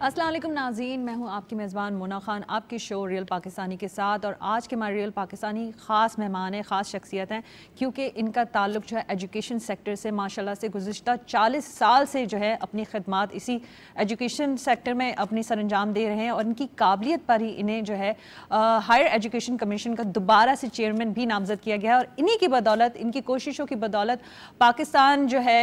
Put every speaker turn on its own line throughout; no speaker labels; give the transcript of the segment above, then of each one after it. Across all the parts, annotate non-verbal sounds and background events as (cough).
असलम नाजीन मैं हूं आपकी मेज़बान मोना खान आपके शो रियल पाकिस्तानी के साथ और आज के हमारे रियल पाकिस्तानी ख़ास मेहमान हैं ख़ास शख्सियत हैं क्योंकि इनका ताल्लुक जो है एजुकेशन सेक्टर से माशाल्लाह से गुज्त चालीस साल से जो है अपनी खदमात इसी एजुकेशन सेक्टर में अपनी सर अंजाम दे रहे हैं और इनकी काबिलियत पर ही इन्हें जो है हायर एजुकेशन कमीशन का दोबारा से चेयरमैन भी नामजद किया गया है और इन्हीं की बदौलत इनकी कोशिशों की बदौलत पाकिस्तान जो है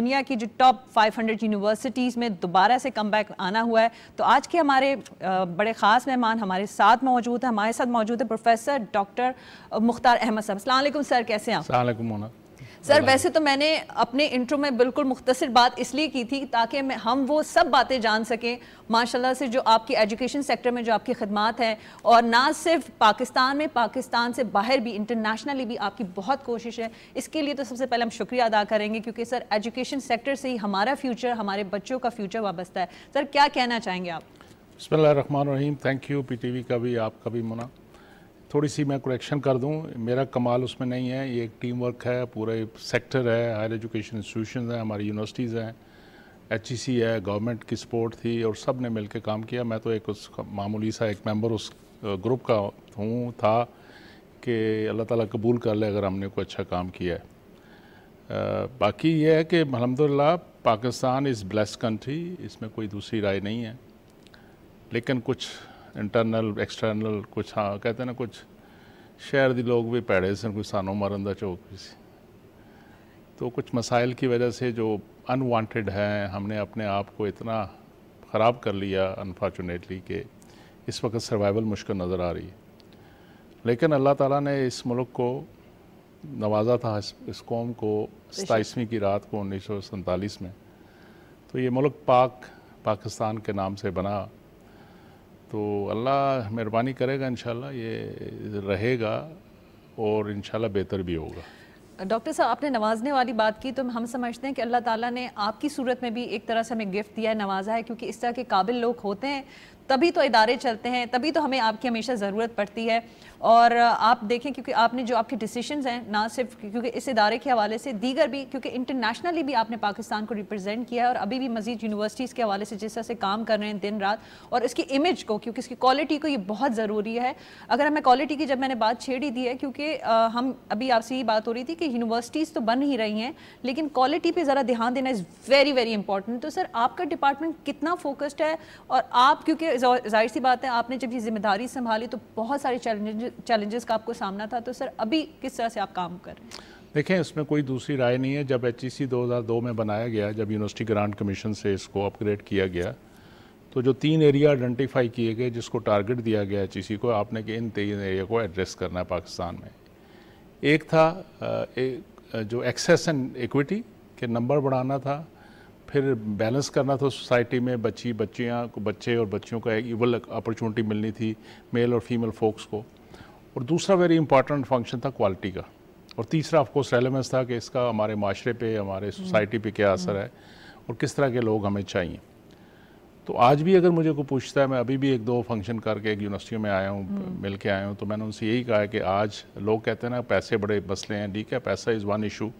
दुनिया की जो टॉप फाइव यूनिवर्सिटीज़ में दोबारा से कम आना हुआ है तो आज के हमारे बड़े ख़ास मेहमान हमारे साथ मौजूद हैं हमारे साथ मौजूद है प्रोफेसर डॉक्टर मुख्तार अहमद साहब अलैक्म सर कैसे हैं
आप
सर वैसे तो मैंने अपने इंट्रो में बिल्कुल मुख्तर बात इसलिए की थी ताकि हम वो सब बातें जान सकें माशाल्लाह से जो आपकी एजुकेशन सेक्टर में जो आपकी खदमात हैं और ना सिर्फ पाकिस्तान में पाकिस्तान से बाहर भी इंटरनेशनली भी आपकी बहुत कोशिश है इसके लिए तो सबसे पहले हम शुक्रिया अदा करेंगे क्योंकि सर एजुकेशन सेक्टर से ही हमारा फ्यूचर हमारे बच्चों का फ्यूचर वाबस्ता है सर क्या कहना चाहेंगे आप
बसमीम thank you P T V का भी आपका भी मुना थोड़ी सी मैं करेक्शन कर दूं मेरा कमाल उसमें नहीं है ये एक टीम वर्क है पूरा सेक्टर है हायर एजुकेशन इंस्टीट्यूशन हैं हमारी यूनिवर्सिटीज़ हैं एच e है गवर्नमेंट की सपोर्ट थी और सब ने मिल काम किया मैं तो एक उस मामूली सा एक मेम्बर उस ग्रुप का हूँ था कि अल्लाह ताला कबूल कर ले अगर हमने कोई अच्छा काम किया है बाकी यह है कि अलहमदिल्ला पाकिस्तान इज़ ब्लेस कंट्री इसमें कोई दूसरी राय नहीं है लेकिन कुछ इंटरनल एक्सटरनल कुछ हाँ कहते ना कुछ शहर के लोग भी भैड़े सन कुछ सानों मरण का चौक भी सी तो कुछ मसाइल की वजह से जो अनवांटेड हैं हमने अपने आप को इतना ख़राब कर लिया अनफॉर्चुनेटली कि इस वक्त सर्वाइवल मुश्किल नज़र आ रही है लेकिन अल्लाह ताला ने इस मुल्क को नवाजा था इस, इस कौम को सताईसवीं की रात को उन्नीस में तो ये मुल्क पाक पाकिस्तान के नाम से बना तो अल्लाह मेहरबानी करेगा इन ये रहेगा और इन बेहतर भी होगा
डॉक्टर साहब आपने नवाजने वाली बात की तो हम समझते हैं कि अल्लाह ताला ने आपकी सूरत में भी एक तरह से हमें गिफ्ट दिया है नवाजा है क्योंकि इस तरह के काबिल लोग होते हैं तभी तो इदारे चलते हैं तभी तो हमें आपकी हमेशा ज़रूरत पड़ती है और आप देखें क्योंकि आपने जो आपके डिसीशन हैं ना सिर्फ क्योंकि इस इदारे के हवाले से दीगर भी क्योंकि इंटरनेशनली भी आपने पाकिस्तान को रिप्रेजेंट किया है और अभी भी मजीद यूनिवर्सिटीज़ के हवाले से जिस तरह से काम कर रहे हैं दिन रात और इसकी इमेज को क्योंकि इसकी क्वालिटी को ये बहुत ज़रूरी है अगर हमें क्वालिटी की जब मैंने बात छेड़ी दी है क्योंकि हम अभी आपसे ये बात हो रही थी कि यूनिवर्सिटीज़ तो बन ही रही हैं लेकिन क्वालिटी पर ज़रा ध्यान देना इज़ वेरी वेरी इंपॉर्टेंट तो सर आपका डिपार्टमेंट कितना फोकस्ड है और आप क्योंकि जाहिर सी बात है आपने जब ये जिम्मेदारी संभाली तो बहुत सारे चैलेंजेस का आपको सामना था तो सर अभी किस तरह से आप काम कर रहे हैं
देखें इसमें कोई दूसरी राय नहीं है जब एच ई सी दो में बनाया गया जब यूनिवर्सिटी ग्रांट कमीशन से इसको अपग्रेड किया गया तो जो तीन एरिया आइडेंटिफाई किए गए जिसको टारगेट दिया गया एच ई सी को आपने कि इन तीन एरिया को एड्रेस करना है पाकिस्तान में एक था एक जो एक्सेस एंड इक्विटी के नंबर बढ़ाना था फिर बैलेंस करना था सोसाइटी में बच्ची बच्चियाँ को बच्चे और बच्चियों को इवल अपॉर्चुनिटी मिलनी थी मेल और फीमेल फोक्स को और दूसरा वेरी इंपॉर्टेंट फंक्शन था क्वालिटी का और तीसरा ऑफकोर्स रेलिवेंस था कि इसका हमारे माशरे पे हमारे सोसाइटी हम्म। पे क्या असर है हम्म। और किस तरह के लोग हमें चाहिए तो आज भी अगर मुझे को पूछता है मैं अभी भी एक दो फंक्शन करके एक यूनिवर्सिटी में आया हूँ हम्म। मिल के आया हूँ तो मैंने उनसे यही कहा है कि आज लोग कहते हैं ना पैसे बड़े मसले हैं ठीक है पैसा इज़ वन इशू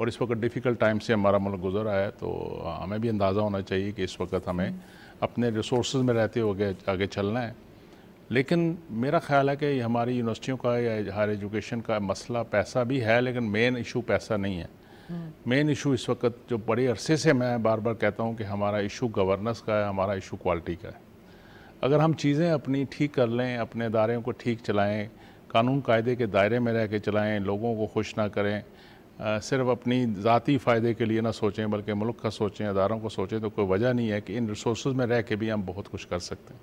और इस वक्त डिफ़िकल्ट टाइम से हमारा मुल्क गुजर आया है तो हमें भी अंदाज़ा होना चाहिए कि इस वक्त हमें अपने रिसोर्स में रहते हुए आगे चलना है लेकिन मेरा ख्याल है कि हमारी यूनिवर्सिटियों का या हायर एजुकेशन का मसला पैसा भी है लेकिन मेन इशू पैसा नहीं है मेन इशू इस वक्त जो बड़े अरसे से मैं बार बार कहता हूँ कि हमारा इशू गवर्नेंस का है हमारा इशू क्वालिटी का है अगर हम चीज़ें अपनी ठीक कर लें अपने इदारों को ठीक चलाएँ कानून कायदे के दायरे में रह के चलाएँ लोगों को खुश ना करें सिर्फ अपनी ज़ाती फ़ायदे के लिए ना सोचें बल्कि मुल्क का सोचें अदारों को सोचें तो कोई वजह नहीं है कि इन रिसोर्स में रह के भी हम बहुत कुछ कर सकते हैं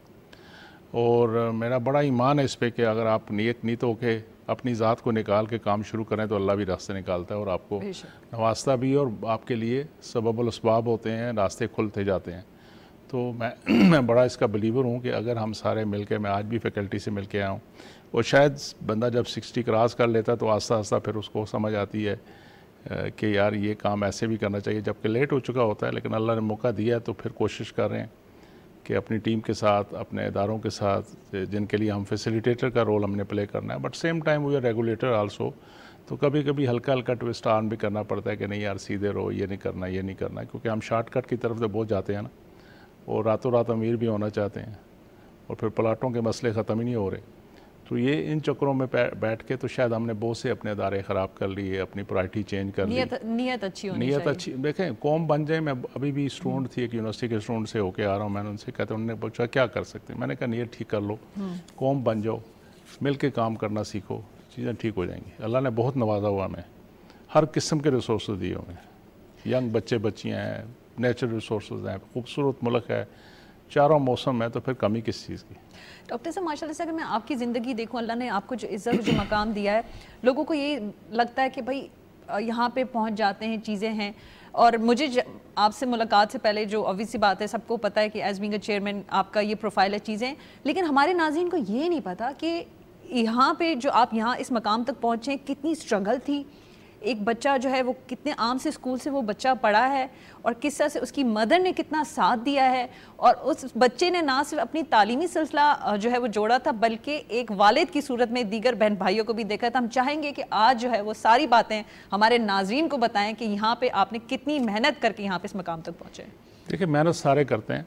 और मेरा बड़ा ईमान है इस पर कि अगर आप नीयत नीत तो के अपनी ज़ात को निकाल के काम शुरू करें तो अल्लाह भी रास्ते निकालता है और आपको नवास्ता भी और आपके लिए सबबुलसबाब होते हैं रास्ते खुलते जाते हैं तो मैं (clears throat) मैं बड़ा इसका बिलीवर हूँ कि अगर हम सारे मिल के मैं आज भी फैकल्टी से मिल के आया हूँ और शायद बंदा जब सिक्सटी क्रॉस कर लेता है तो आस्ता आस्ता फिर उसको समझ आती है कि यार ये काम ऐसे भी करना चाहिए जबकि लेट हो चुका होता है लेकिन अल्लाह ने मौका दिया तो फिर कोशिश कर रहे हैं कि अपनी टीम के साथ अपने इदारों के साथ जिनके लिए हम फैसिलिटेटर का रोल हमने प्ले करना है बट सेम टाइम वो रेगुलेटर आल्सो तो कभी कभी हल्का हल्का ट्विस्ट ऑन भी करना पड़ता है कि नहीं यार सीधे रहो ये नहीं करना ये नहीं करना क्योंकि हम शॉर्टकट की तरफ से तो बहुत जाते हैं ना और रातों रात अमीर भी होना चाहते हैं और फिर प्लाटों के मसले ख़त्म ही नहीं हो रहे तो ये इन चक्करों में बैठ के तो शायद हमने बहुत से अपने अदारे ख़राब कर लिए अपनी प्रायरिटी चेंज कर नियत,
ली नीयत अच्छी होनी नीयत अच्छी
देखें कौम बन जाए मैं अभी भी स्टूडेंट थी एक यूनिवर्सिटी के स्टूडेंट से होके आ रहा हूँ मैंने उनसे कहते उन्होंने पूछा क्या कर सकते हैं मैंने कहा नीयत ठीक कर लो हम्म। कौम बन जाओ मिल के काम करना सीखो चीज़ें ठीक हो जाएंगी अल्लाह ने बहुत नवाजा हुआ हमें हर किस्म के रिसोर्स दिए हुए यंग बच्चे बच्चियाँ हैं नेचुरल रिसोर्स हैं खूबसूरत मुल्क है चारों मौसम है तो फिर कमी किस चीज़ की
डॉक्टर साहब माशाल्लाह से अगर मैं आपकी ज़िंदगी देखूँ अल्लाह ने आपको जो इज़्ज़त जो मकाम दिया है लोगों को ये लगता है कि भाई यहाँ पे पहुँच जाते हैं चीज़ें हैं और मुझे आपसे मुलाकात से पहले जो ऑब्वियस सी बात है सबको पता है कि एज बिंग चेयरमैन आपका ये प्रोफाइल है चीज़ें लेकिन हमारे नाजीन को ये नहीं पता कि यहाँ पे जो आप यहाँ इस मकाम तक पहुँचे कितनी स्ट्रगल थी एक बच्चा जो है वो कितने आम से स्कूल से वो बच्चा पढ़ा है और किस तरह से उसकी मदर ने कितना साथ दिया है और उस बच्चे ने ना सिर्फ अपनी तालीमी सिलसिला जो है वो जोड़ा था बल्कि एक वालिद की सूरत में दीगर बहन भाइयों को भी देखा था हम चाहेंगे कि आज जो है वो सारी बातें हमारे नाजरन को बताएं कि यहाँ पर आपने कितनी मेहनत करके यहाँ पर इस मकाम तक पहुँचे
देखिए मेहनत सारे करते हैं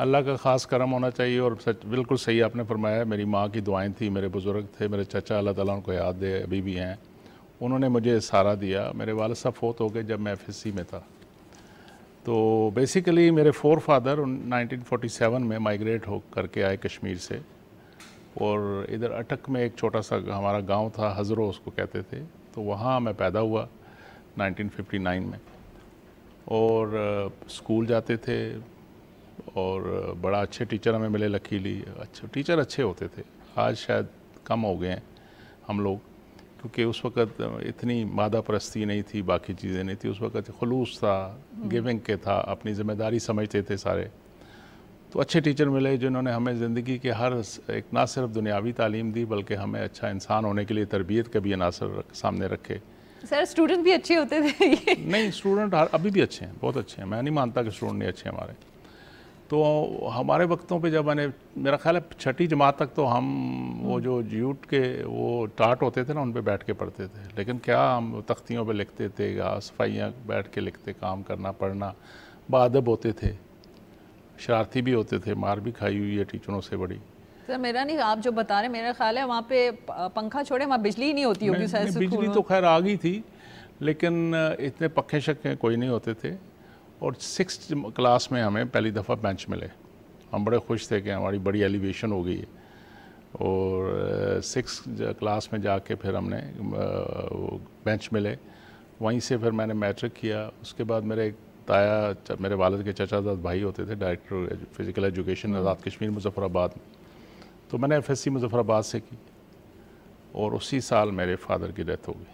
अल्लाह का ख़ास करम होना चाहिए और सच बिल्कुल सही आपने फरमाया मेरी माँ की दुआएं थी मेरे बुज़ुर्ग थे मेरे चचा अल्लाह ताला उनको याद दे अभी भी हैं उन्होंने मुझे सहारा दिया मेरे वाल साहब फोत हो गए जब मैं एफ में था तो बेसिकली मेरे फोर फादर 1947 में माइग्रेट हो करके आए कश्मीर से और इधर अटक में एक छोटा सा हमारा गांव था हज़रो उसको कहते थे तो वहाँ मैं पैदा हुआ 1959 में और स्कूल जाते थे और बड़ा अच्छे टीचर हमें मिले लकीली अच्छे टीचर अच्छे होते थे आज शायद कम हो गए हैं हम लोग क्योंकि उस वक़्त इतनी मादा परस्ती नहीं थी बाकी चीज़ें नहीं थी उस वक़्त खलूस था हम्म। गिविंग के था अपनी ज़िम्मेदारी समझते थे सारे तो अच्छे टीचर मिले जिन्होंने हमें ज़िंदगी के हर एक ना सिर्फ दुनियावी तालीम दी बल्कि हमें अच्छा इंसान होने के लिए तरबियत का भी अनासर सामने रखे
सर स्टूडेंट भी अच्छे होते थे
नहीं स्टूडेंट अभी भी अच्छे हैं बहुत अच्छे हैं मैं नहीं मानता कि स्टूडेंट नहीं अच्छे हमारे तो हमारे वक्तों पे जब मैंने मेरा ख्याल है छठी जमात तक तो हम वो हम्म। जो जूट के वो टाट होते थे ना उन पर बैठ के पढ़ते थे लेकिन क्या हम तख्तियों पे लिखते थे या सफाइयाँ बैठ के लिखते काम करना पढ़ना बादब होते थे शरारती भी होते थे मार भी खाई हुई है टीचरों से बड़ी
सर मेरा नहीं आप जो बता रहे मेरा ख्याल है वहाँ पे पंखा छोड़े वहाँ बिजली ही नहीं होती होगी बिजली तो
खैर आ गई थी लेकिन इतने पखे शक्के कोई नहीं होते थे और सिक्स क्लास में हमें पहली दफ़ा बेंच मिले हम बड़े खुश थे कि हमारी बड़ी एलिवेशन हो गई है और सिक्स uh, क्लास में जाके फिर हमने बेंच uh, मिले वहीं से फिर मैंने मैट्रिक किया उसके बाद मेरे ताया मेरे वालद के चचाजाद भाई होते थे director physical education Azad Kashmir Muzaffarabad तो मैंने एफ एस सी मुजफ़राबाद से की और उसी साल मेरे फादर की डेथ हो गई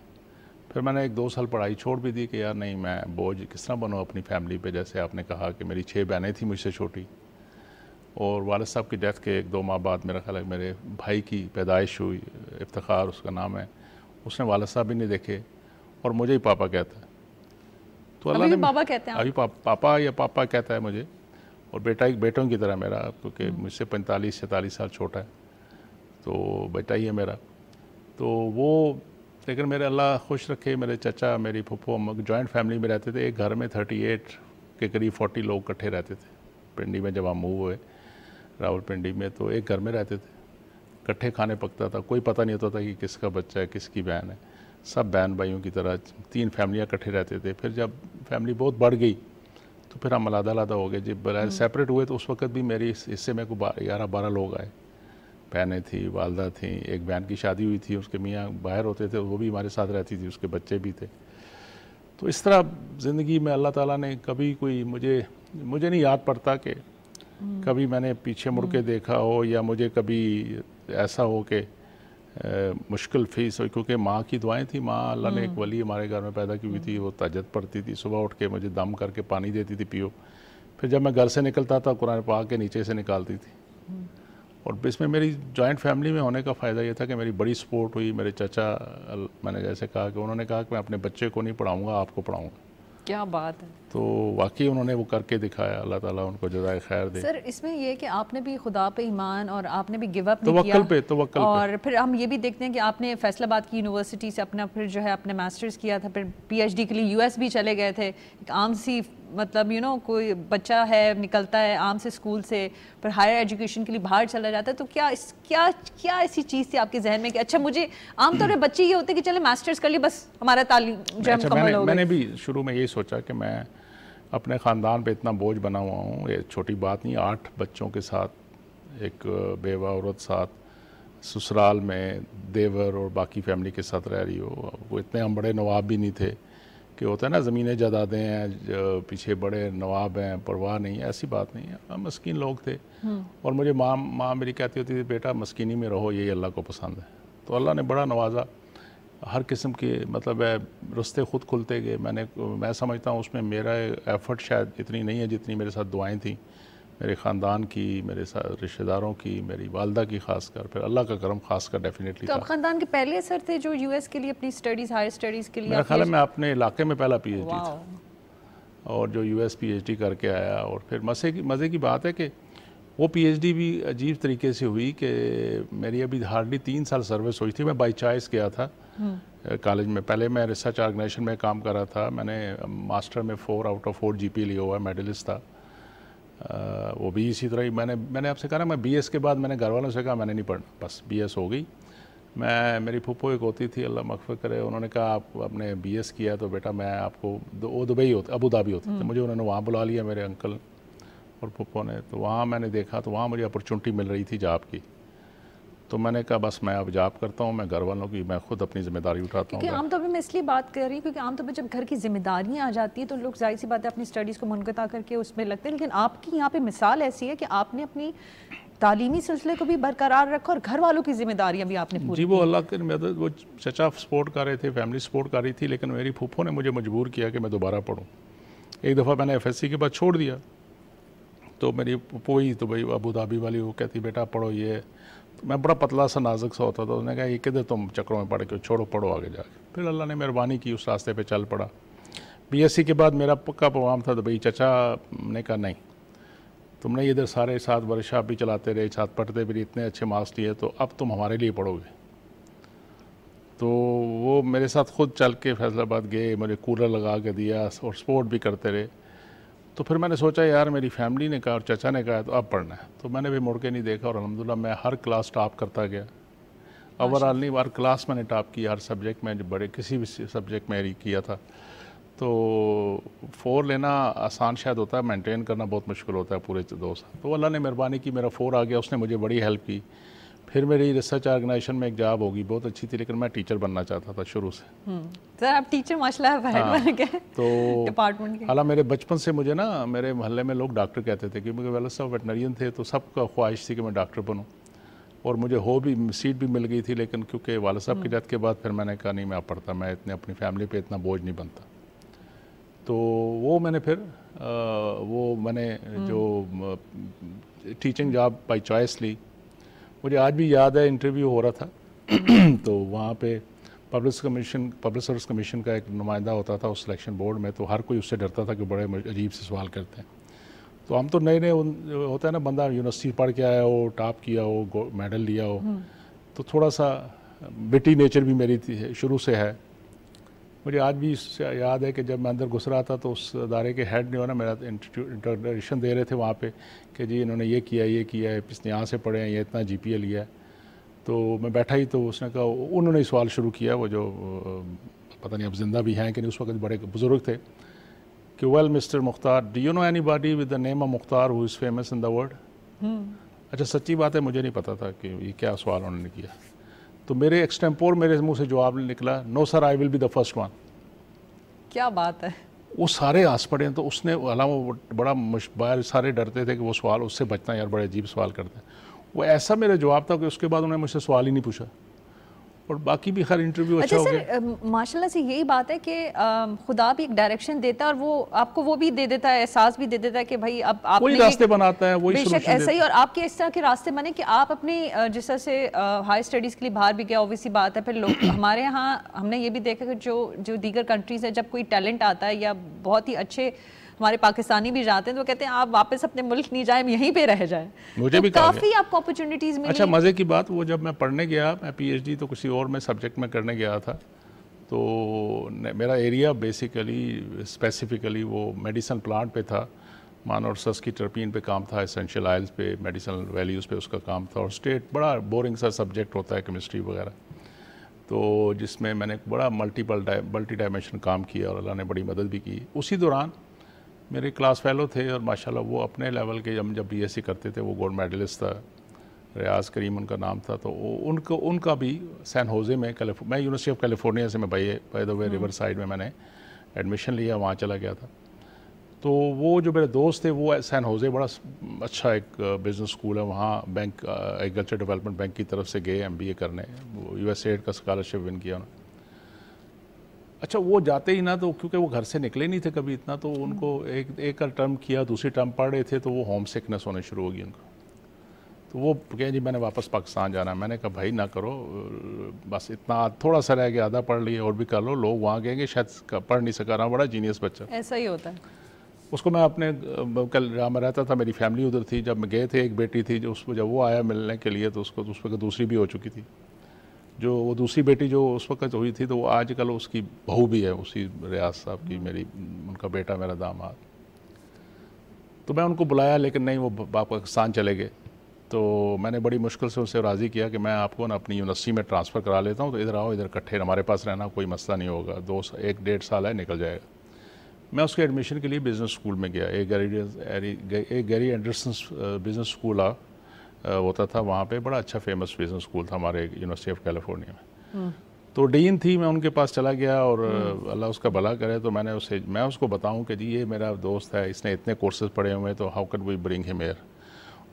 फिर मैंने एक दो साल पढ़ाई छोड़ भी दी कि यार नहीं मैं बोझ किस तरह बनूँ अपनी फैमिली पे जैसे आपने कहा कि मेरी छः बहनें थी मुझसे छोटी और वालद साहब की डेथ के एक दो माह बाद मेरा ख्याल है मेरे भाई की पैदाइश हुई इफ्तार उसका नाम है उसने वालद साहब भी नहीं देखे और मुझे ही पापा कहता है तो अल्लाह ने पापा कहते हैं अभी पा, पापा या पापा कहता है मुझे और बेटा एक बेटों की तरह मेरा क्योंकि हम्म। मुझसे पैंतालीस सैंतालीस साल छोटा है तो बेटा ही है मेरा तो वो लेकिन मेरे अल्लाह खुश रखे मेरे चचा मेरी पप्पो जॉइंट फैमिली में रहते थे एक घर में थर्टी एट के करीब फोर्टी लोग इकट्ठे रहते थे पिंडी में जब हम मूव हुए राहुल पिंडी में तो एक घर में रहते थे इकट्ठे खाने पकता था कोई पता नहीं होता था कि किसका बच्चा है किसकी बहन है सब बहन भाइयों की तरह तीन फैमिलियाँ इकट्ठे रहते थे फिर जब फैमिली बहुत बढ़ गई तो फिर हम अलादा अलादा हो गए जब सेपरेट हम्म। हुए तो उस वक्त भी मेरे हिस्से में को ग्यारह बारह लोग आए बहनें थी वालदा थी एक बहन की शादी हुई थी उसके मियाँ बाहर होते थे वो भी हमारे साथ रहती थी उसके बच्चे भी थे तो इस तरह ज़िंदगी में अल्लाह ताला ने कभी कोई मुझे मुझे नहीं याद पड़ता कि हम्म। कभी मैंने पीछे मुड़ के हम्म। देखा हो या मुझे कभी ऐसा हो कि मुश्किल फीस हो क्योंकि माँ की दुआएं थी माँ अल्लाह ने एक हम्म। वली हमारे घर में पैदा की हुई थी वो तजत पड़ती थी सुबह उठ के मुझे दम करके पानी देती थी पियो फिर जब मैं घर से निकलता था कुरान पाक के नीचे से निकालती थी और इसमें मेरी जॉइंट फैमिली में होने का फ़ायदा ये था कि मेरी बड़ी सपोर्ट हुई मेरे चाचा मैंने जैसे कहा कि उन्होंने कहा कि मैं अपने बच्चे को नहीं पढ़ाऊँगा आपको पढ़ाऊँगा
क्या बात है
तो वाकई उन्होंने वो करके दिखाया अल्लाह ताला उनको जजाय खैर दे सर
इसमें ये कि आपने भी खुदा पे ईमान और आपने भी गिव अप तो किया पे तो वक्ल और पे। फिर हम ये भी देखते हैं कि आपने फैसलाबाद की यूनिवर्सिटी से अपना फिर जो है अपने मास्टर्स किया था फिर पीएचडी के लिए यूएस भी चले गए थे एक आम सी मतलब यू नो कोई बच्चा है निकलता है आम से स्कूल से पर हायर एजुकेशन के लिए बाहर चला जाता है तो क्या इस क्या क्या ऐसी चीज़ थी आपके जहन में कि अच्छा मुझे आमतौर पर बच्चे ये होते कि चले मास्टर्स कर लिए बस हमारा तालीम जो अच्छा, मैंने, मैंने
भी शुरू में यही सोचा कि मैं अपने ख़ानदान पर इतना बोझ बना हुआ हूँ ये छोटी बात नहीं आठ बच्चों के साथ एक बेवा औरत साथ ससुराल में देवर और बाकी फैमिली के साथ रह रही हो इतने हम बड़े नवाब भी नहीं थे कि होता है ना ज़मीनें जदादें हैं पीछे बड़े नवाब हैं परवाह नहीं है ऐसी बात नहीं है हम मस्किन लोग थे हम्म। और मुझे माँ माँ मेरी कहती होती थी बेटा मस्किनी में रहो यही अल्लाह को पसंद है तो अल्लाह ने बड़ा नवाजा हर किस्म के मतलब है रस्ते ख़ुद खुलते गए मैंने मैं समझता हूँ उसमें मेरा एफर्ट शायद इतनी नहीं है जितनी मेरे साथ दुआएं थी मेरे ख़ानदान की मेरे रिश्तेदारों की मेरी वालदा की खासकर फिर अल्लाह का करम कर डेफिनेटली तो
ख़ानदान के पहले असर थे जो यूएस के लिए अपनी स्टडीज़ हायर स्टडीज़ के लिए मेरा ख्याल मैं
अपने इलाके में पहला पी था और जो यू एस पी करके आया और फिर मज़े की मज़े की बात है कि वो डी भी अजीब तरीके से हुई कि मेरी अभी हार्डली तीन साल सर्विस हुई थी मैं बाई चॉइस गया था कॉलेज हम्म। में पहले मैं रिसर्च ऑर्गेनाइजेशन में काम कर रहा था मैंने मास्टर में four out of four GP लिया हुआ मेडलिस्ट था वो भी इसी तरह ही मैंने मैंने आपसे कहा ना मैं बीएस के बाद मैंने घर वालों से कहा मैंने नहीं पढ़ना बस बीएस हो गई मैं मेरी फूफो एक होती थी अल्लाह मकफ़ करे उन्होंने कहा आप अपने बीएस किया तो बेटा मैं आपको वो दुबई होती अबू धाबी होती तो हम्म। मुझे उन्होंने वहाँ बुला लिया मेरे अंकल और पुप्पो ने तो वहाँ मैंने देखा तो वहाँ मुझे अपॉर्चुनिटी मिल रही थी जॉब की तो मैंने कहा बस मैं अब जाप करता हूँ मैं घर वालों की मैं खुद अपनी जिम्मेदारी उठाता हूँ आमतौर
पर मैं इसलिए बात कर रही हूँ क्योंकि आमतौर पर जब घर की जिम्मेदारियाँ आ जाती हैं तो लोग जाहिर सी बात है अपनी स्टडीज़ को मुनकता करके उसमें लगते हैं लेकिन आपकी यहाँ पर मिसाल ऐसी है कि आपने अपनी तालीमी सिलसिले को भी बरकरार रखा और घर वालों की जिम्मेदारियाँ भी आपने पूरी
जी वो अल्लाह की मदद वो चचा सपोर्ट कर रहे थे फैमिली सपोर्ट कर रही थी लेकिन मेरी फूफो ने मुझे मजबूर किया कि मैं दोबारा पढ़ूँ एक दफ़ा मैंने एफ के बाद छोड़ दिया तो मेरी पप्पो ही तो भाई अबू धाबी वाली वो कहती बेटा पढ़ो ये तो मैं बड़ा पतला सा नाजुक सा होता था उसने कहा ये किधर तुम चक्करों में पढ़ के छोड़ो पढ़ो आगे जाके फिर अल्लाह ने मेहरबानी की उस रास्ते पर चल पड़ा सी के बाद मेरा पक्का प्रोग्राम था तो भाई चचा ने कहा नहीं तुमने इधर सारे साथ वर्षा भी चलाते रहे साथ पढ़ते भी इतने अच्छे मार्क्स लिए तो अब तुम हमारे लिए पढ़ोगे तो वो मेरे साथ खुद चल के फैसलाबाद गए मुझे कूलर लगा के दिया और सपोर्ट भी करते रहे तो फिर मैंने सोचा यार मेरी फैमिली ने कहा और चचा ने कहा तो अब पढ़ना है तो मैंने भी मुड़ के नहीं देखा और अलहमदिल्ला मैं हर क्लास टॉप करता गया ओवरऑल नहीं हर क्लास मैंने टॉप किया हर सब्जेक्ट में बड़े किसी भी सब्जेक्ट में किया था तो फोर लेना आसान शायद होता है मेंटेन करना बहुत मुश्किल होता है पूरे दो साल तो अल्लाह ने मेहरबानी की मेरा फ़ोर आ गया उसने मुझे बड़ी हेल्प की फिर मेरी रिसर्च ऑर्गेनाइजेशन में एक जॉब होगी बहुत अच्छी थी लेकिन मैं टीचर बनना चाहता था शुरू से
हम्म। सर आप टीचर माशाल्लाह हाँ, बन गए
तो डिपार्टमेंट हालांकि मेरे बचपन से मुझे ना मेरे मोहल्ले में लोग डॉक्टर कहते थे क्योंकि वाले साहब वेटनरियन थे तो सबका ख्वाहिश थी कि मैं डॉक्टर बनूँ और मुझे हो भी सीट भी मिल गई थी लेकिन क्योंकि वाले साहब की डेथ हम्म। के बाद फिर मैंने कहा नहीं मैं पढ़ता मैं इतने अपनी फैमिली पर इतना बोझ नहीं बनता तो वो मैंने फिर वो मैंने हम्म। जो टीचिंग जॉब बाई चॉइस ली मुझे आज भी याद है इंटरव्यू हो रहा था (clears throat) तो वहाँ पे public commission public service commission का एक नुमाइंदा होता था उस सिलेक्शन बोर्ड में तो हर कोई उससे डरता था कि बड़े अजीब से सवाल करते हैं तो हम तो नए नए होता है ना बंदा यूनिवर्सिटी पढ़ के आया हो टॉप किया हो मेडल लिया हो हम्म। तो थोड़ा सा बिटी नेचर भी मेरी थी शुरू से है मुझे आज भी याद है कि जब मैं अंदर घुस रहा था तो उस अदारे के हेड जो ना मेरा इंट्रोडक्शन दे रहे थे वहाँ पे कि जी इन्होंने ये किया ये किया है इसने यहाँ से पढ़े हैं ये इतना जी पी ए लिया है तो मैं बैठा ही तो उसने कहा उन्होंने ही सवाल शुरू किया वो जो पता नहीं अब जिंदा भी हैं कि नहीं उस वक्त बड़े बुज़ुर्ग थे कि well mister Mukhtar do you know anybody with the name of Mukhtar who is famous in the world अच्छा सच्ची बात है मुझे नहीं पता था कि ये क्या सवाल उन्होंने किया तो मेरे एक्सटेम्पोर मेरे मुंह से जवाब निकला no sir I will be the first one
क्या बात है
वो सारे आस पड़े हैं तो उसने अलावा बड़ा मुश्किल सारे डरते थे कि वो सवाल उससे बचना यार बड़े अजीब सवाल करते हैं वो ऐसा मेरा जवाब था कि उसके बाद उन्होंने मुझसे सवाल ही नहीं पूछा और बाकी भी हर इंटरव्यू अच्छा, अच्छा सर
माशाल्लाह से यही बात है कि खुदा भी एक डायरेक्शन देता है और वो आपको वो भी दे देता है एहसास भी दे देता है कि भाई अब आप वही रास्ते
बनाता है वही बेशक ऐसा ही और
आपके इस तरह के रास्ते बने कि आप अपने जिस तरह से हाई स्टडीज़ के लिए बाहर भी गया ऑब्वियसली बात है फिर लोग (clears throat) हमारे यहाँ हमने ये भी देखा कि जो जो दीगर कंट्रीज़ है जब कोई टैलेंट आता है या बहुत ही अच्छे हमारे पाकिस्तानी भी जाते हैं तो कहते हैं आप वापस अपने मुल्क नहीं जाए यहीं पे रह जाए
मुझे तो भी काफ़ी
आपको अपॉर्चुनिटीज़ मिली अच्छा मज़े
की बात वो जब मैं पढ़ने गया मैं पीएचडी तो किसी और में सब्जेक्ट में करने गया था तो मेरा एरिया बेसिकली स्पेसिफिकली वो मेडिसन प्लांट पे था मान और सस की टर्पीन पे काम था एसेंशियल आयल्स पे मेडिसिनल वैल्यूज़ पे उसका काम था और स्टेट बड़ा बोरिंग सा सब्जेक्ट होता है केमिस्ट्री वगैरह तो जिसमें मैंने बड़ा मल्टीपल मल्टी डायमेंशन काम किया और अल्लाह ने बड़ी मदद भी की उसी दौरान मेरे क्लास फेलो थे और माशाल्लाह वो अपने लेवल के हम जब बीएससी करते थे वो गोल्ड मेडलिस्ट था रियाज करीम उनका नाम था तो उनको उनका भी सैन होजे में मैं यूनिवर्सिटी ऑफ कैलिफोर्निया से मैं भाई by the way riverside में मैंने एडमिशन लिया वहाँ चला गया था तो वो जो मेरे दोस्त थे वो सैन होजे बड़ा अच्छा एक बिज़नेस स्कूल है वहाँ बैंक एग्रीकल्चर डेवलपमेंट बैंक की तरफ से गए एम करने यूएसएड का स्कॉलरशिप विन किया उन्होंने अच्छा वो जाते ही ना तो क्योंकि वो घर से निकले नहीं थे कभी इतना तो हम्म। उनको एक एक का टर्म किया दूसरी टर्म पढ़ रहे थे तो वो होम सिकनेस होने शुरू होगी उनको तो वो कहें जी मैंने वापस पाकिस्तान जाना मैंने कहा भाई ना करो बस इतना थोड़ा सा रह गया आधा पढ़ लिया और भी कर लो लोग वहाँ कहेंगे शायद पढ़ नहीं सका रहा बड़ा जीनियस बच्चा
ऐसा ही होता है
उसको मैं अपने कल जहाँ मैं रहता था मेरी फैमिली उधर थी जब गए थे एक बेटी थी जो उसको जब वो आया मिलने के लिए तो उसको तो उस पर दूसरी भी हो चुकी थी जो वो दूसरी बेटी जो उस वक्त हुई थी तो वो आजकल उसकी बहू भी है उसी रियाज साहब की मेरी उनका बेटा मेरा दामाद तो मैं उनको बुलाया लेकिन नहीं वो बाप पाकिस्तान चले गए तो मैंने बड़ी मुश्किल से उनसे राज़ी किया कि मैं आपको ना अपनी यूनिवर्सिटी में ट्रांसफ़र करा लेता हूँ तो इधर आओ इधर इकट्ठे हमारे पास रहना कोई मसला नहीं होगा दो एक डेढ़ साल है निकल जाएगा मैं उसके एडमिशन के लिए बिज़नेस स्कूल में गया एक गैरी एक गैरी एंडरसन बिज़नेस स्कूल आ होता था वहाँ पे बड़ा अच्छा फेमस बिजनेस स्कूल था हमारे यूनिवर्सिटी ऑफ कैलिफोर्निया में हम्म। तो डीन थी मैं उनके पास चला गया और हम्म। अल्लाह उसका भला करे तो मैंने उसे मैं उसको बताऊं कि जी ये मेरा दोस्त है इसने इतने कोर्सेज पढ़े हुए हैं तो how can we bring him here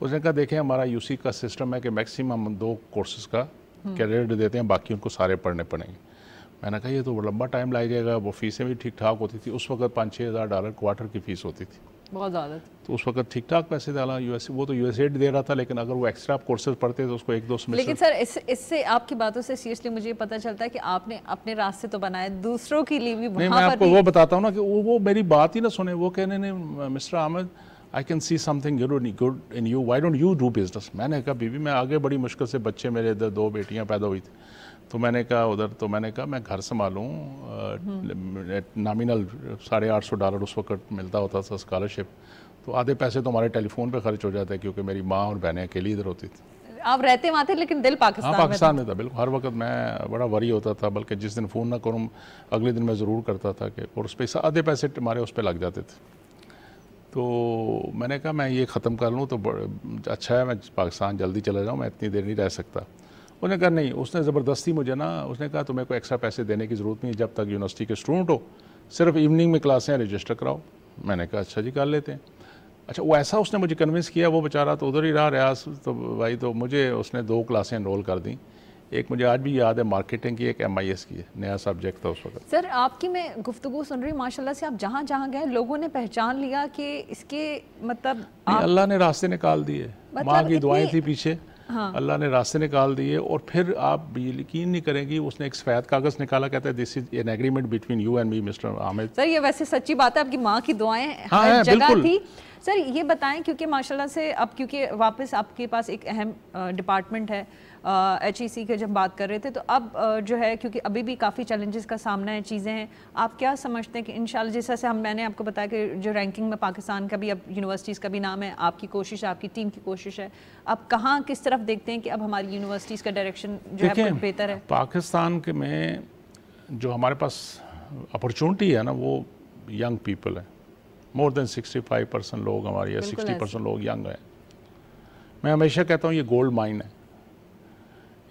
उसने कहा देखें हमारा यूसी का सिस्टम है कि मैक्सिमम दो कोर्सेज का क्रेडिट हम्म। देते हैं बाकी उनको सारे पढ़ने पड़ेंगे मैंने कहा ये तो लंबा टाइम जाएगा वो फीसें भी ठीक ठाक होती थी उस वक्त पाँच छः हज़ार डॉलर क्वार्टर की फ़ीस होती थी बहुत ज़्यादा तो उस वक्त ठीक ठाक पैसे डाला यूएस वो तो यूएस एड दे रहा था लेकिन अगर वो एक्स्ट्रा कोर्सेज पढ़ते तो उसको एक दो सेमेस्टर लेकिन
सर इससे इस आपकी बातों से सीरियसली मुझे पता चलता है कि आपने अपने रास्ते तो बनाए दूसरों के लिए भी नहीं मैं आपको वो
बताता हूँ ना कि वो वो मेरी बात ही ना सुने वो कहने नहीं mister Aamir I can see something good good in you why don't you do business मैंने कहा बीबी मैं आगे बड़ी मुश्किल से बच्चे मेरे इधर दो बेटियाँ पैदा हुई थी तो मैंने कहा उधर तो मैंने कहा मैं घर संभालूँ हम्म। नामिनल साढ़े आठ सौ डॉलर उस वक्त मिलता होता था स्कॉलरशिप तो आधे पैसे तो हमारे टेलीफोन पे खर्च हो जाते हैं क्योंकि मेरी माँ और बहनें अकेली इधर होती थी
आप रहते वहाँ थे लेकिन दिल पाकिस्तान हाँ पाकिस्तान
में था बिल्कुल हर वक्त मैं बड़ा वरी होता था बल्कि जिस दिन फ़ोन ना करूँ अगले दिन मैं ज़रूर करता था कि और उस पर आधे पैसे हमारे उस पर लग जाते थे तो मैंने कहा मैं ये ख़त्म कर लूँ तो अच्छा है मैं पाकिस्तान जल्दी चला जाऊँ मैं इतनी देर नहीं रह सकता उसने कहा नहीं उसने ज़बरदस्ती मुझे ना उसने कहा तुम्हें को एक्स्ट्रा पैसे देने की ज़रूरत नहीं है जब तक यूनिवर्सिटी के स्टूडेंट हो सिर्फ इवनिंग में क्लासें रजिस्टर कराओ मैंने कहा अच्छा जी कर लेते हैं अच्छा वो ऐसा उसने मुझे कन्विंस किया वो बेचारा तो उधर ही रहा रियाज तो भाई तो मुझे उसने दो क्लासें इनरोल कर दी एक मुझे आज भी याद है मार्केटिंग की एक एम आई एस की है नया सब्जेक्ट था उस वक्त
सर आपकी मैं गुफ्तु सुन रही माशाल्लाह से आप जहाँ जहाँ गए लोगों ने पहचान लिया कि इसके मतलब आप...
अल्लाह ने रास्ते निकाल दिए मतलब माँ की दुआएं थी पीछे हाँ। अल्लाह ने रास्ते निकाल दिए और फिर आप यकीन नहीं करेंगी उसने एक सफ़ेद कागज़ निकाला कहता है this is an agreement between you and me mister Aamir
sir ये वैसे सच्ची बात है आपकी माँ की दुआएं हाँ, हर हाँ, जगह थी सर ये बताएं क्योंकि माशाल्लाह से अब क्योंकि वापस आपके पास एक अहम डिपार्टमेंट है एच ई सी के जब बात कर रहे थे तो अब जो है क्योंकि अभी भी काफ़ी चैलेंजेस का सामना है चीज़ें हैं आप क्या समझते हैं कि इन जैसा से हम मैंने आपको बताया कि जो रैंकिंग में पाकिस्तान का भी अब यूनिवर्सिटीज़ का भी नाम है आपकी कोशिश है आपकी टीम की कोशिश है आप कहाँ किस तरफ देखते हैं कि अब हमारी यूनिवर्सिटीज़ का डायरेक्शन जो है बेहतर है
पाकिस्तान के में जो हमारे पास अपॉर्चुनिटी है ना वो यंग पीपल है मोर देन 65 परसेंट लोग हमारे या 60 परसेंट लोग यंग हैं मैं हमेशा कहता हूँ ये गोल्ड माइन है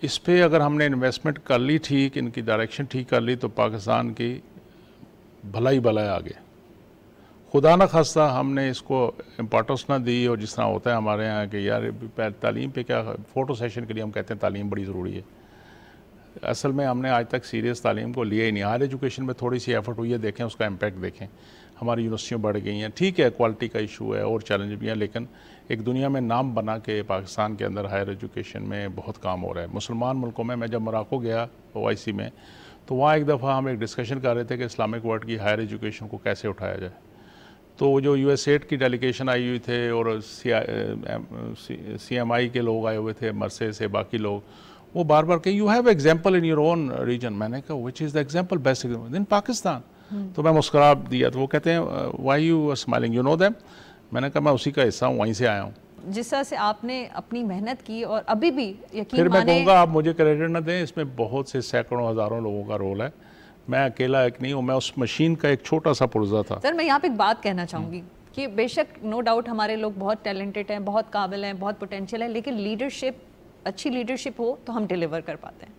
इस पर अगर हमने इन्वेस्टमेंट कर ली ठीक इनकी डायरेक्शन ठीक कर ली तो पाकिस्तान की भलाई भलाई आगे खुदा न खास्ता हमने इसको इम्पोर्टेंस ना दी और जिस तरह होता है हमारे यहाँ कि यार तालीम पे क्या फ़ोटो सेशन के लिए हम कहते हैं तालीम बड़ी ज़रूरी है असल में हमने आज तक सीरियस तालीम को लिया ही नहीं हायर एजुकेशन में थोड़ी सी एफर्ट हुई है देखें उसका इम्पेक्ट देखें हमारी यूनिवर्सिटियाँ बढ़ गई हैं ठीक है क्वालिटी का इशू है और चैलेंज भी हैं लेकिन एक दुनिया में नाम बना के पाकिस्तान के अंदर हायर एजुकेशन में बहुत काम हो रहा है मुसलमान मुल्कों में मैं जब मराको गया ओ में तो वहाँ एक दफ़ा हम एक डिस्कशन कर रहे थे कि इस्लामिक वर्ल्ड की हायर एजुकेशन को कैसे उठाया जाए तो जो यू एस एड की डेलीगेशन आई हुई थे और सी एम आई के लोग आए हुए थे मरसे से बाकी लोग वो बार बार कहीं you have example in your own region मैंने कहा which is the example best example in Pakistan तो मैं मुस्करा दिया तो वो कहते हैं why you smiling you know them मैंने कहा मैं उसी का हिस्सा हूँ वहीं से आया हूँ
जिस तरह से आपने अपनी मेहनत की और अभी भी यकीन फिर मैं कहूँगा आप
मुझे क्रेडिट ना दें इसमें बहुत से सैकड़ों हज़ारों लोगों का रोल है मैं अकेला एक नहीं हूँ मैं उस मशीन का एक छोटा सा पुर्जा था सर मैं
यहाँ पे एक बात कहना हम्म। चाहूँगी कि बेशक नो डाउट हमारे लोग बहुत टैलेंटेड हैं बहुत काबिल हैं बहुत पोटेंशियल है लेकिन लीडरशिप अच्छी लीडरशिप हो तो हम डिलीवर कर पाते हैं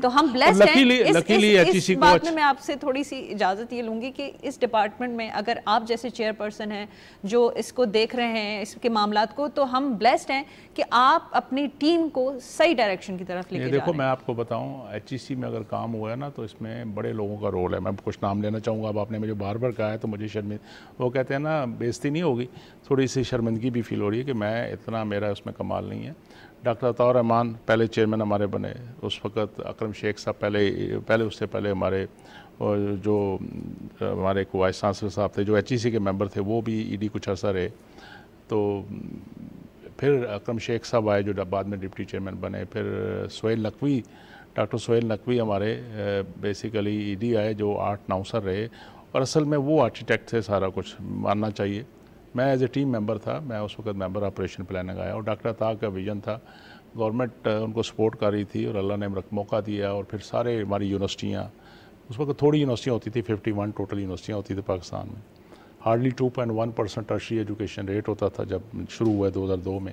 तो हम ब्लेस्ड हैं इस, इस, इस, इस बात में मैं आपसे थोड़ी सी इजाज़त ये लूंगी कि इस डिपार्टमेंट में अगर आप जैसे चेयरपर्सन हैं जो इसको देख रहे हैं इसके मामला को तो हम ब्लेस्ड हैं कि आप अपनी टीम को सही डायरेक्शन की तरफ लेके देखो मैं
आपको बताऊँ एच e में अगर काम हुआ है ना तो इसमें बड़े लोगों का रोल है मैं कुछ नाम लेना चाहूँगा अब आपने मुझे बार बार कहा है तो मुझे शर्मिंद वो कहते हैं ना बेजती नहीं होगी थोड़ी सी शर्मिंदगी भी फील हो रही है कि मैं इतना मेरा उसमें कमाल नहीं है डॉक्टर अतार रहमान पहले चेयरमैन हमारे बने उस वक़्त अक्रम शेख साहब पहले पहले उससे पहले हमारे जो हमारे को वाइस चांसलर साहब थे जो एच के मेंबर थे वो भी ईडी कुछ अर्सा रहे तो फिर अक्रम शेख साहब आए जो बाद में डिप्टी चेयरमैन बने फिर सोहेल नकवी डॉक्टर सोहेल नकवी हमारे बेसिकली ईडी आए जो आर्ट नाउंसर रहे और असल में वो आर्किटेक्ट थे सारा कुछ मानना चाहिए मैं एज ए टीम मेंबर था मैं उस वक्त मेंबर ऑपरेशन प्लानिंग आया और डॉक्टर अताक का विजन था गवर्नमेंट uh, उनको सपोर्ट कर रही थी और अल्लाह ने मौका दिया और फिर सारे हमारी यूनिवर्सिटियाँ उस वक्त थोड़ी यूनिवर्सिटियाँ होती थी 51 टोटल यूनिवर्सिटियाँ होती थी पाकिस्तान में हार्डली 2.1 परसेंट एजुकेशन रेट होता था जब शुरू हुआ दो में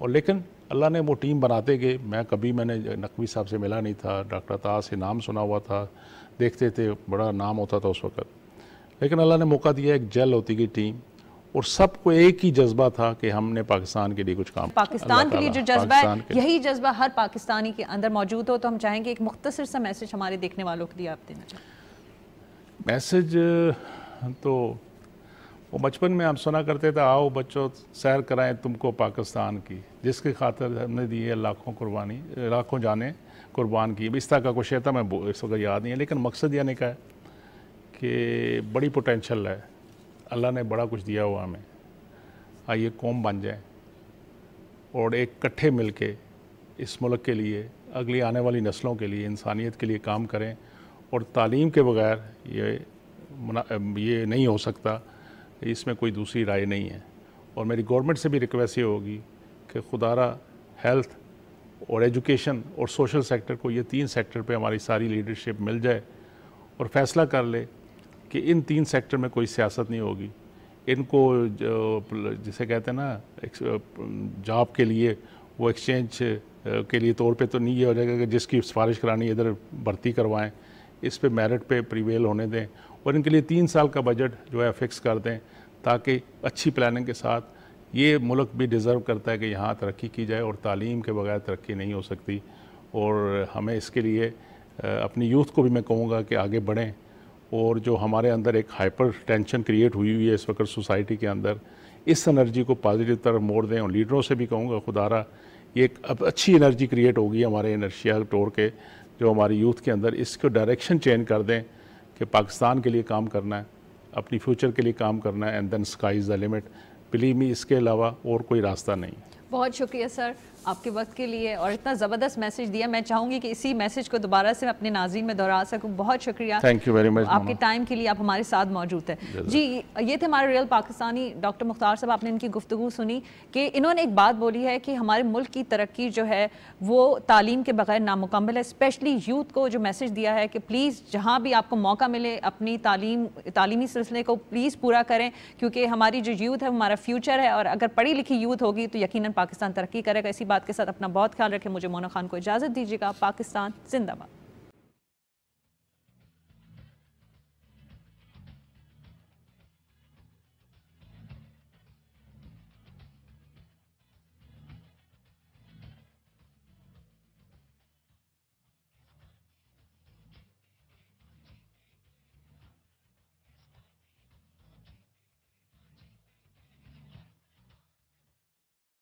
और लेकिन अल्लाह ने वो टीम बनाते गए मैं कभी मैंने नकवी साहब से मिला नहीं था डॉक्टर अता से नाम सुना हुआ था देखते थे बड़ा नाम होता था उस वक्त लेकिन अल्लाह ने मौका दिया एक जेल होती गई टीम और सबको एक ही जज्बा था कि हमने पाकिस्तान के लिए कुछ काम पाकिस्तान के लिए जो जज्बा है यही
जज्बा हर पाकिस्तानी के अंदर मौजूद हो तो हम चाहेंगे एक मुख्तर सा मैसेज हमारे देखने वालों के लिए आप देना चाहें
मैसेज तो वो बचपन में हम सुना करते थे आओ बच्चों सैर कराएं तुमको पाकिस्तान की जिसकी खातर हमने दी है लाखों कुर्बानी लाखों जाने कुर्बान की इस तरह का कुछ है था तो मैं इस वक्त याद नहीं है लेकिन मकसद यह निका है कि बड़ी पोटेंशल है अल्लाह ने बड़ा कुछ दिया हुआ हमें आइए कौम बन जाए और एक कट्ठे मिल के इस मुल्क के लिए अगली आने वाली नस्लों के लिए इंसानियत के लिए काम करें और तालीम के बगैर ये ये नहीं हो सकता इसमें कोई दूसरी राय नहीं है और मेरी गवर्नमेंट से भी रिक्वेस्ट ये होगी कि खुदारा हेल्थ और एजुकेशन और सोशल सेक्टर को ये तीन सेक्टर पे हमारी सारी लीडरशिप मिल जाए और फैसला कर ले कि इन तीन सेक्टर में कोई सियासत नहीं होगी इनको जिसे कहते हैं ना जॉब के लिए वो एक्सचेंज के लिए तौर पे तो नहीं ये हो जाएगा कि जिसकी सिफारिश करानी इधर भर्ती करवाएं इस पे मेरिट पे प्रिवेल होने दें और इनके लिए तीन साल का बजट जो है फिक्स कर दें ताकि अच्छी प्लानिंग के साथ ये मुल्क भी डिज़र्व करता है कि यहाँ तरक्की की जाए और तालीम के बगैर तरक्की नहीं हो सकती और हमें इसके लिए अपनी यूथ को भी मैं कहूँगा कि आगे बढ़ें और जो हमारे अंदर एक हाइपर टेंशन क्रिएट हुई हुई है इस वक्त सोसाइटी के अंदर इस एनर्जी को पॉजिटिव तरफ मोड़ दें और लीडरों से भी कहूँगा खुदारा ये एक अब अच्छी एनर्जी क्रिएट होगी हमारे इनर्शिया तोड़ के जो हमारी यूथ के अंदर इसको डायरेक्शन चेंज कर दें कि पाकिस्तान के लिए काम करना है अपनी फ्यूचर के लिए काम करना है and then sky is the limit believe me इसके अलावा और कोई रास्ता नहीं
बहुत शुक्रिया सर आपके वक्त के लिए और इतना ज़बरदस्त मैसेज दिया मैं चाहूँगी कि इसी मैसेज को दोबारा से मैं अपने नाजीन में दोहरा सकूँ बहुत शुक्रिया थैंक यू वेरी मच आपके टाइम के लिए आप हमारे साथ मौजूद हैं जी ये थे हमारे रियल पाकिस्तानी डॉक्टर मुख्तार साहब आपने इनकी गुफ्तु सुनी कि इन्होंने एक बात बोली है कि हमारे मुल्क की तरक्की जो है वो तालीम के बगैर नामुकम्मल है स्पेशली यूथ को जो मैसेज दिया है कि प्लीज़ जहाँ भी आपको मौका मिले अपनी तालीम तालीमी सिलसिले को प्लीज़ पूरा करें क्योंकि हमारी जो यूथ है हमारा फ्यूचर है और अगर पढ़ी लिखी यूथ होगी तो यकीन पाकिस्तान तरक्की करेगा इसी बात बात के साथ अपना बहुत ख्याल रखें मुझे मोना खान को इजाज़त दीजिएगा पाकिस्तान जिंदाबाद